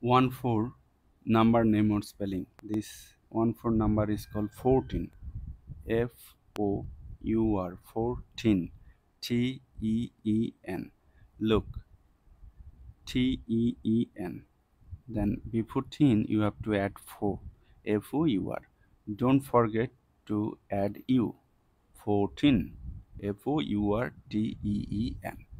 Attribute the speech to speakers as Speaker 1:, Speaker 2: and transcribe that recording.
Speaker 1: one four number name or spelling this one four number is called 14 f o u r 14 t e e n look t e e n then before ten you have to add 4 f o u r don't forget to add u 14 f o u r t e e n